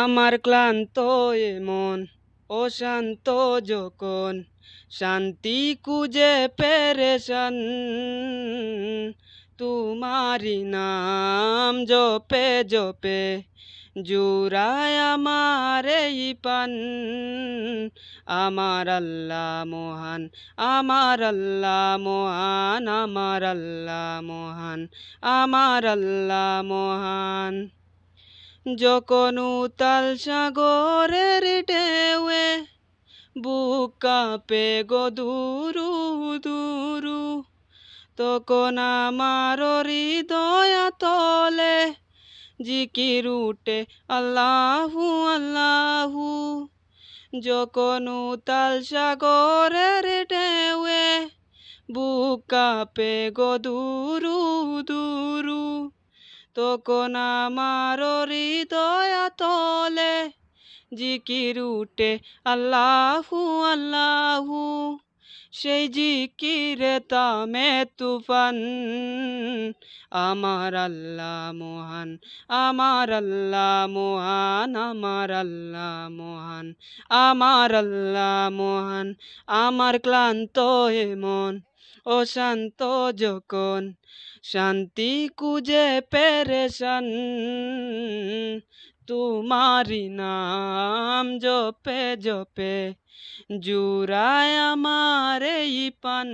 আমার ক্লান্ত মন অশান্ত যখন শান্তি কুজে পেরেশন তোমারি নাম জপে জপে জুরায় আমার এই পান আমার আল্লাহ মহান আমার আল্লাহ মহান আমার আল্লাহ মহান আমার আল্লাহ মহান যখন উতাল সাগরের টেওয়ে বুক কাঁপে গো দুরু দুরু তখন আমার হৃদয়া তলে জিকির উঠে আল্লাহু আল্লাহু যখন উতাল সাগরের টেওয়ে বুক কাঁপে গো দুরু দুরু তখন আমার হৃদয় তলে জিকির উঠে আল্লাহু আল্লাহু সেই জিকিরে তামে তুফান আমার আল্লাহ মোহান আমার আল্লাহ মোহান আমার আল্লাহ মোহান আমার আল্লাহ মোহান আমার ক্লান্ত মন অশান্ত যখন শান্তি কুজে পেরেশান তোমারি নাম জপে জপে জুরায় আমার এই পান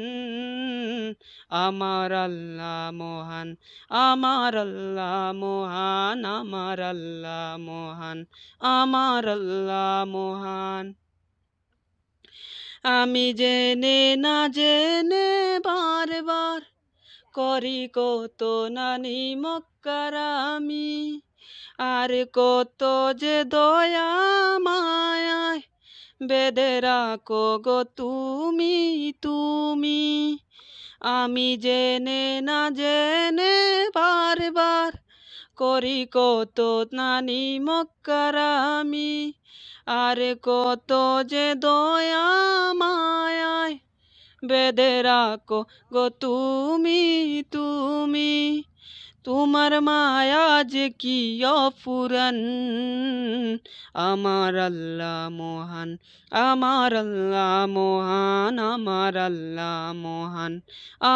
আমার আল্লাহ মহান আমার আল্লাহ মহান আমার আল্লাহ মহান আমার আল্লাহ মহান আমি জেনে না জেনে বারবার করি কত নানি মক্কার আমি আর কত যে দয়া মায়ায় বেদে রাখো গো তুমি তুমি আমি জেনে না জেনে বারবার করি কত নানি মক্কার আমি আর কত যে দয়া মায়ায় বেদেরা রাখো গো তুমি তুমি তোমার মায়া যে কি অফুরন আমার আল্লাহ মোহান আমার আল্লাহ মোহান আমার আল্লাহ মোহান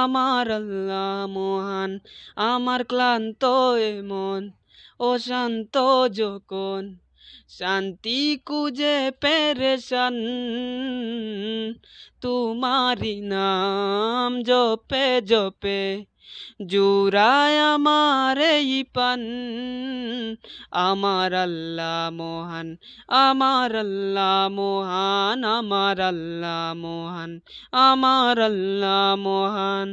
আমার আল্লাহ মোহান আমার ক্লান্ত মন অশান্ত যখন শান্তি কুজে পেরেশন তোমারি নাম জপে জপে জুরায় আমার এই পান আমার আল্লাহ মোহান আমার আল্লাহ মোহান আমার আল্লাহ মোহান আমার আল্লাহ মোহান